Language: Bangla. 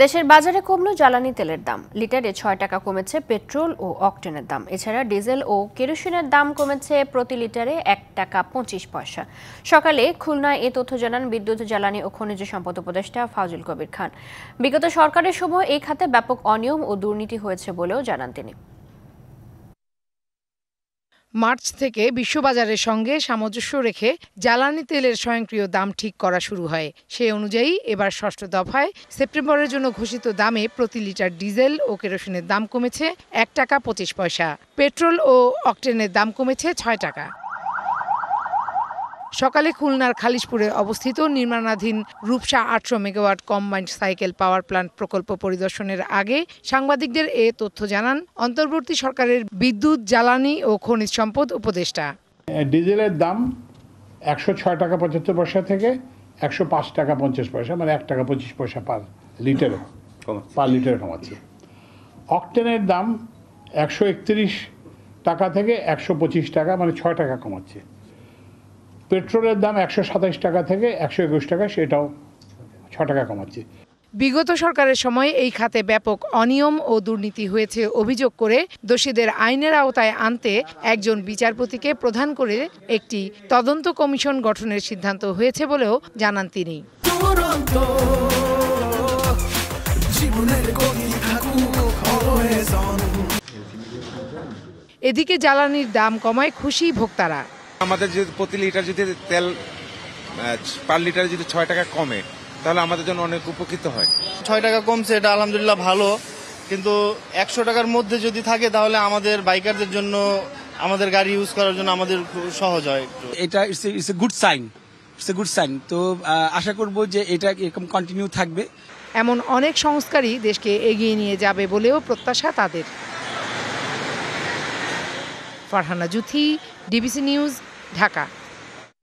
দেশের বাজারে কমল জ্বালানি তেলের দাম লিটারে ছয় টাকা কমেছে পেট্রোল ও অকটেনের দাম এছাড়া ডিজেল ও কেরোসিনের দাম কমেছে প্রতি লিটারে এক টাকা পঁচিশ পয়সা সকালে খুলনায় এ তথ্য জানান বিদ্যুৎ জ্বালানি ও খনিজ সম্পদ উপদেষ্টা ফাজুল কবির খান বিগত সরকারের সময় এই খাতে ব্যাপক অনিয়ম ও দুর্নীতি হয়েছে বলেও জানান তিনি মার্চ থেকে বিশ্ববাজারের সঙ্গে সামঞ্জস্য রেখে জ্বালানি তেলের স্বয়ংক্রিয় দাম ঠিক করা শুরু হয় সে অনুযায়ী এবার ষষ্ঠ দফায় সেপ্টেম্বরের জন্য ঘোষিত দামে প্রতি লিটার ডিজেল ও কেরোসিনের দাম কমেছে এক টাকা পঁচিশ পয়সা পেট্রোল ও অকটেনের দাম কমেছে ছয় টাকা সকালে খুলনার খালিশপুরে অবস্থিত নির্মাণাধীন রূপসা আটশো megawatt combined cycle power plant প্রকল্প পরিদর্শনের আগে সাংবাদিকদের এ তথ্য জানান অন্তর্বর্তী সরকারের বিদ্যুৎ জ্বালানি ও খনিজ সম্পদ উপদেষ্টা ডিজেলের দাম একশো ছয় টাকা পঁচাত্তর পয়সা থেকে একশো পাঁচ টাকা পঞ্চাশ পয়সা মানে এক টাকা পঁচিশ পয়সা পার লিটারে পার লিটারে কমাচ্ছে অক্টেনের দাম একশো একত্রিশ টাকা থেকে একশো পঁচিশ টাকা মানে ছয় টাকা কমাচ্ছে পেট্রোলের দাম একশো সাতাশ টাকা থেকে একশো একুশ টাকা সেটাও ছ টাকা কমাচ্ছে বিগত সরকারের সময় এই খাতে ব্যাপক অনিয়ম ও দুর্নীতি হয়েছে অভিযোগ করে দোষীদের আইনের আওতায় আনতে একজন বিচারপতিকে প্রধান করে একটি তদন্ত কমিশন গঠনের সিদ্ধান্ত হয়েছে বলেও জানান তিনি এদিকে জ্বালানির দাম কমায় খুশি ভোক্তারা আমাদের যদি প্রতি লিটার যদি তেল পার লিটার যদি ছয় টাকা কমে তাহলে আমাদের জন্য অনেক উপকৃত হয় ছয় টাকা কমছে এটা আলহামদুলিল্লাহ ভালো কিন্তু একশো টাকার মধ্যে যদি থাকে তাহলে আমাদের বাইকারদের জন্য আমাদের গাড়ি ইউজ করার জন্য আমাদের সহজ হয় এটা it's a good sign it's a good sign তো আশা করব যে এটা এরকম কন্টিনিউ থাকবে এমন অনেক সংস্কারই দেশকে এগিয়ে নিয়ে যাবে বলেও প্রত্যাশা তাদের ফারহানা জুথি ডিবিসি নিউজ ঢাকা